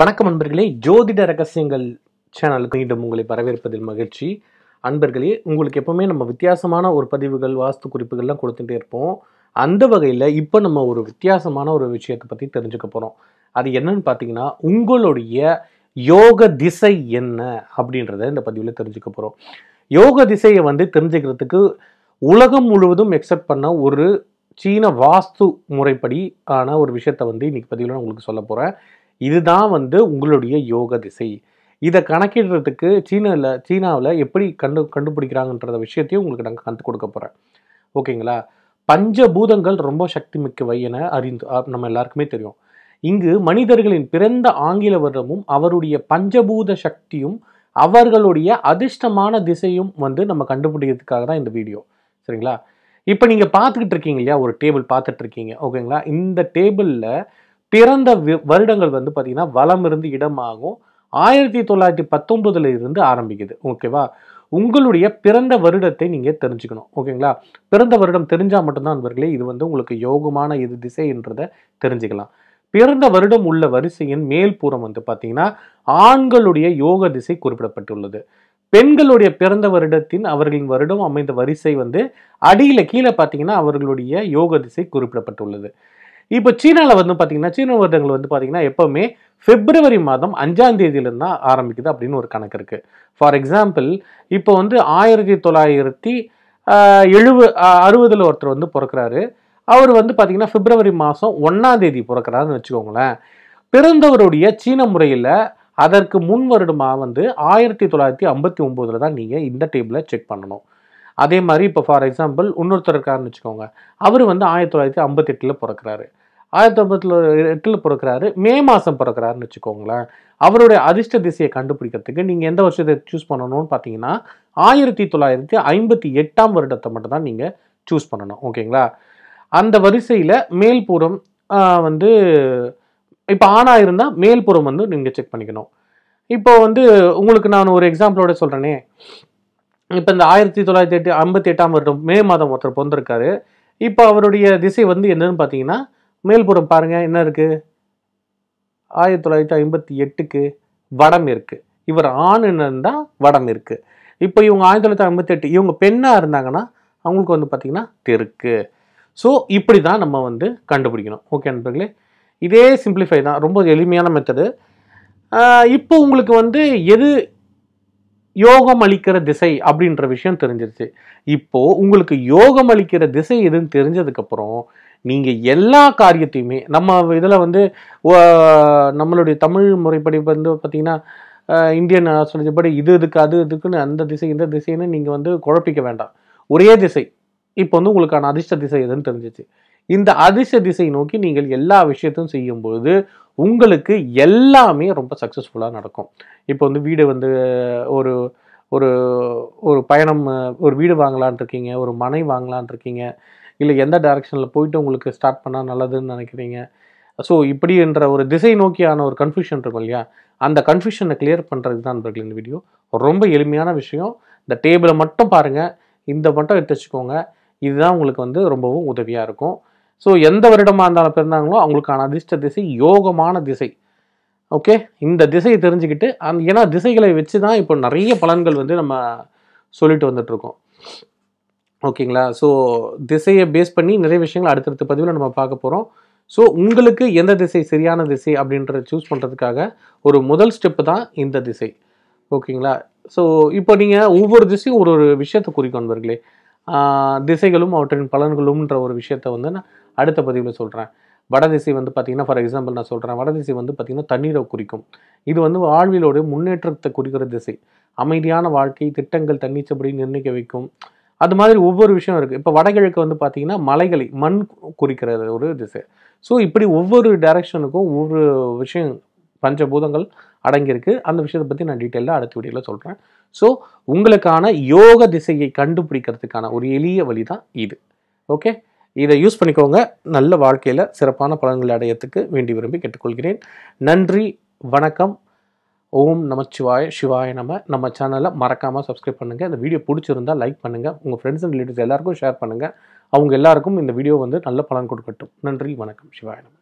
வணக்கம் அன்பர்களே ஜோதிட ரகசியங்கள் சேனலுக்கு மீண்டும் உங்களை வரவேற்பதில் மகிழ்ச்சி அன்பர்களே உங்களுக்கு எப்போவுமே நம்ம வித்தியாசமான ஒரு பதிவுகள் வாஸ்து குறிப்புகள்லாம் கொடுத்துட்டே இருப்போம் அந்த வகையில் இப்போ நம்ம ஒரு வித்தியாசமான ஒரு விஷயத்தை பற்றி தெரிஞ்சுக்க போகிறோம் அது என்னன்னு பார்த்தீங்கன்னா உங்களுடைய யோக திசை என்ன அப்படின்றத இந்த பதிவில் தெரிஞ்சுக்க போகிறோம் யோக திசையை வந்து தெரிஞ்சுக்கிறதுக்கு உலகம் முழுவதும் எக்ஸப்ட் பண்ண ஒரு சீன வாஸ்து முறைப்படி ஆன ஒரு விஷயத்தை வந்து இன்னைக்கு பதிவில் நான் உங்களுக்கு சொல்ல போகிறேன் இதுதான் வந்து உங்களுடைய யோக திசை இதை கணக்கிடுறதுக்கு சீனாவில் சீனாவில் எப்படி கண்டு கண்டுபிடிக்கிறாங்கன்ற விஷயத்தையும் உங்களுக்கு நாங்கள் கற்றுக் கொடுக்க போகிறேன் ஓகேங்களா பஞ்சபூதங்கள் ரொம்ப சக்தி மிக்க வையன அறிந்து நம்ம எல்லாருக்குமே தெரியும் இங்கு மனிதர்களின் பிறந்த ஆங்கில வருடமும் அவருடைய பஞ்சபூத சக்தியும் அவர்களுடைய அதிர்ஷ்டமான திசையும் வந்து நம்ம கண்டுபிடிக்கிறதுக்காக தான் இந்த வீடியோ சரிங்களா இப்போ நீங்கள் பார்த்துக்கிட்டு இருக்கீங்க இல்லையா ஒரு டேபிள் பார்த்துட்டு இருக்கீங்க ஓகேங்களா இந்த டேபிளில் பிறந்த வருடங்கள் வந்து பார்த்தீங்கன்னா வளம் இருந்து இடமாகும் ஆயிரத்தி தொள்ளாயிரத்தி பத்தொன்பதுல இருந்து ஆரம்பிக்குது ஓகேவா உங்களுடைய பிறந்த வருடத்தை நீங்கள் தெரிஞ்சுக்கணும் ஓகேங்களா பிறந்த வருடம் தெரிஞ்சால் மட்டும்தான் நண்பர்களே இது வந்து உங்களுக்கு யோகமான திசை திசைன்றதை தெரிஞ்சுக்கலாம் பிறந்த வருடம் உள்ள வரிசையின் மேல்புறம் வந்து பார்த்தீங்கன்னா ஆண்களுடைய யோக திசை குறிப்பிடப்பட்டுள்ளது பெண்களுடைய பிறந்த வருடத்தின் அவர்களின் வருடம் அமைந்த வரிசை வந்து அடியில் கீழே பார்த்தீங்கன்னா அவர்களுடைய யோக திசை குறிப்பிடப்பட்டுள்ளது இப்போ சீனாவில் வந்து பார்த்தீங்கன்னா சீன வருடங்கள் வந்து பார்த்தீங்கன்னா எப்போவுமே பிப்ரவரி மாதம் அஞ்சாம் தேதியிலேருந்து தான் ஆரம்பிக்குது அப்படின்னு ஒரு கணக்கு இருக்குது ஃபார் எக்ஸாம்பிள் இப்போ வந்து ஆயிரத்தி தொள்ளாயிரத்தி எழுபது அறுபதில் ஒருத்தர் வந்து பிறக்கிறாரு அவர் வந்து பார்த்திங்கன்னா பிப்ரவரி மாதம் ஒன்றாம் தேதி பிறக்கிறாருன்னு வச்சுக்கோங்களேன் பிறந்தவருடைய சீன முறையில் அதற்கு முன் வருடமாக வந்து ஆயிரத்தி தொள்ளாயிரத்தி ஐம்பத்தி ஒம்போதில் தான் நீங்கள் இந்த டேபிளை செக் பண்ணணும் அதே மாதிரி இப்போ ஃபார் எக்ஸாம்பிள் இன்னொருத்தர் இருக்காருன்னு வச்சுக்கோங்க அவர் வந்து ஆயிரத்தி தொள்ளாயிரத்தி ஐம்பத்தெட்டில் பிறக்கிறாரு ஆயிரத்தி தொள்ளாயிரத்தி எட்டில் பிறக்கிறாரு மே மாதம் பிறக்கிறாருன்னு வச்சுக்கோங்களேன் அவருடைய அதிர்ஷ்ட திசையை கண்டுபிடிக்கிறதுக்கு நீங்கள் எந்த வருஷத்தை சூஸ் பண்ணணும்னு பார்த்தீங்கன்னா ஆயிரத்தி தொள்ளாயிரத்தி ஐம்பத்தி எட்டாம் வருடத்தை மட்டும்தான் நீங்கள் சூஸ் பண்ணணும் ஓகேங்களா அந்த வரிசையில் மேல்புறம் வந்து இப்போ ஆணாக இருந்தால் மேல்புறம் வந்து நீங்கள் செக் பண்ணிக்கணும் இப்போ வந்து உங்களுக்கு நான் ஒரு எக்ஸாம்பிளோட சொல்கிறேனே இப்போ இந்த ஆயிரத்தி தொள்ளாயிரத்தி எட்டு ஐம்பத்தி எட்டாம் வருடம் மே மாதம் ஒருத்தர் பிறந்திருக்காரு இப்போ அவருடைய திசை வந்து என்னன்னு பார்த்தீங்கன்னா மேல்புறம் பாருங்கள் என்ன இருக்குது ஆயிரத்தி தொள்ளாயிரத்தி ஐம்பத்தி எட்டுக்கு வடமேற்கு இவர் ஆணுன்னு இருந்தால் வடமேற்கு இப்போ இவங்க ஆயிரத்தி தொள்ளாயிரத்தி ஐம்பத்தி எட்டு இவங்க பெண்ணாக இருந்தாங்கன்னா அவங்களுக்கு வந்து பார்த்திங்கன்னா தெற்கு ஸோ இப்படி தான் நம்ம வந்து கண்டுபிடிக்கணும் ஓகே நண்பர்களே இதே சிம்பிளிஃபை தான் ரொம்ப எளிமையான மெத்தடு இப்போ உங்களுக்கு வந்து எது யோகம் அளிக்கிற திசை அப்படின்ற விஷயம் தெரிஞ்சிருச்சு இப்போது உங்களுக்கு யோகம் அளிக்கிற திசை எதுன்னு தெரிஞ்சதுக்கப்புறம் நீங்கள் எல்லா காரியத்தையுமே நம்ம இதில் வந்து நம்மளுடைய தமிழ் முறைப்படி வந்து பார்த்திங்கன்னா இந்தியன் சொல்லிச்சபடி இது இதுக்கு அது இதுக்குன்னு அந்த திசை இந்த திசைன்னு நீங்கள் வந்து குழப்பிக்க வேண்டாம் ஒரே திசை இப்போ வந்து உங்களுக்கான அதிர்ஷ்ட திசை எதுன்னு தெரிஞ்சிச்சு இந்த அதிர்ஷ்ட திசை நோக்கி நீங்கள் எல்லா விஷயத்தையும் செய்யும்போது உங்களுக்கு எல்லாமே ரொம்ப சக்ஸஸ்ஃபுல்லாக நடக்கும் இப்போ வந்து வீடு வந்து ஒரு ஒரு ஒரு பயணம் ஒரு வீடு வாங்கலான் இருக்கீங்க ஒரு மனை வாங்கலான் இருக்கீங்க இல்லை எந்த டைரக்ஷனில் போயிட்டு உங்களுக்கு ஸ்டார்ட் பண்ணால் நல்லதுன்னு நினைக்கிறீங்க ஸோ இப்படின்ற ஒரு திசை நோக்கியான ஒரு கன்ஃபியூஷன் இருக்கும் இல்லையா அந்த கன்ஃபியூஷனை கிளியர் பண்ணுறதுக்கு தான் இருக்குது இந்த வீடியோ ரொம்ப எளிமையான விஷயம் இந்த டேபிளை மட்டும் பாருங்கள் இந்த மட்டும் எடுத்து வச்சுக்கோங்க இதுதான் உங்களுக்கு வந்து ரொம்பவும் உதவியாக இருக்கும் ஸோ எந்த வருடமாக இருந்தாலும் பிறந்தாங்களோ அவங்களுக்கான அதிர்ஷ்ட திசை யோகமான திசை ஓகே இந்த திசையை தெரிஞ்சுக்கிட்டு அந் ஏன்னா திசைகளை வச்சு தான் இப்போ நிறைய பலன்கள் வந்து நம்ம சொல்லிட்டு வந்துட்ருக்கோம் ஓகேங்களா ஸோ திசையை பேஸ் பண்ணி நிறைய விஷயங்கள் அடுத்தடுத்த பதிவில் நம்ம பார்க்க போகிறோம் ஸோ உங்களுக்கு எந்த திசை சரியான திசை அப்படின்றத சூஸ் பண்ணுறதுக்காக ஒரு முதல் ஸ்டெப்பு தான் இந்த திசை ஓகேங்களா ஸோ இப்போ நீங்கள் ஒவ்வொரு திசையும் ஒரு ஒரு விஷயத்தை குறிக்கும் வருங்களே திசைகளும் அவற்றின் பலன்களும்ன்ற ஒரு விஷயத்த வந்து நான் அடுத்த பதிவில் சொல்கிறேன் வடதிசை வந்து பார்த்திங்கன்னா ஃபார் எக்ஸாம்பிள் நான் சொல்கிறேன் வடதிசை வந்து பார்த்திங்கன்னா தண்ணீரை குறிக்கும் இது வந்து வாழ்விலோடைய முன்னேற்றத்தை குறிக்கிற திசை அமைதியான வாழ்க்கை திட்டங்கள் தன்னிச்சபடி நிர்ணயிக்க வைக்கும் அது மாதிரி ஒவ்வொரு விஷயம் இருக்குது இப்போ வடகிழக்கு வந்து பார்த்திங்கன்னா மலைகளை மண் குறிக்கிறது ஒரு திசை ஸோ இப்படி ஒவ்வொரு டைரக்ஷனுக்கும் ஒவ்வொரு விஷயம் பஞ்சபூதங்கள் அடங்கியிருக்கு அந்த விஷயத்தை பற்றி நான் டீட்டெயிலாக அடுத்த வீடியோவில் சொல்கிறேன் ஸோ உங்களுக்கான யோக திசையை கண்டுபிடிக்கிறதுக்கான ஒரு எளிய வழி தான் இது ஓகே இதை யூஸ் பண்ணிக்கோங்க நல்ல வாழ்க்கையில் சிறப்பான பலன்களை அடையத்துக்கு வேண்டி விரும்பி கேட்டுக்கொள்கிறேன் நன்றி வணக்கம் ஓம் நமச்சிவாய் சிவாய நம்ம நம்ம சேனலை மறக்காமல் சப்ஸ்கிரைப் பண்ணுங்கள் இந்த வீடியோ பிடிச்சிருந்தால் லைக் பண்ணுங்கள் உங்கள் ஃப்ரெண்ட்ஸ் அண்ட் ரிலேட்டிவ்ஸ் எல்லாருக்கும் ஷேர் பண்ணுங்கள் அவங்க எல்லாருக்கும் இந்த வீடியோ வந்து நல்ல பலன் கொடுக்கட்டும் நன்றி வணக்கம் சிவாய நம்ம